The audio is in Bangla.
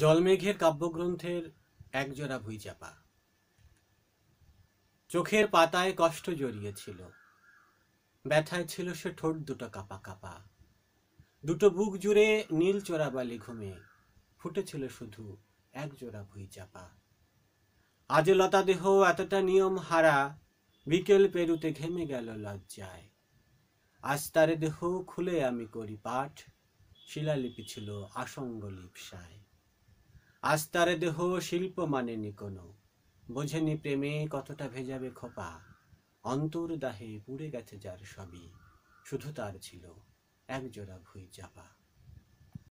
জলমেঘের কাব্যগ্রন্থের একজোড়া চাপা চোখের পাতায় কষ্ট জড়িয়েছিল ব্যথায় ছিল সে ঠোঁট দুটো কাপা কাপা দুটো বুক জুড়ে নীল চোরাবালি ঘুমে ফুটেছিল শুধু একজোড়া চাপা আজ লতা দেহ এতটা নিয়ম হারা বিকেল পেরুতে ঘেমে গেল লজ্জায় আজ তারে দেহ খুলে আমি করি পাঠ শিলালিপি ছিল আসঙ্গ লিপসায় আজ দেহ শিল্প মানেনি কোনো বোঝেনি প্রেমে কতটা ভেজাবে খোপা অন্তর দাহে পুড়ে গেছে যার সবই শুধু তার ছিল একজোড়া ভুঁই চাপা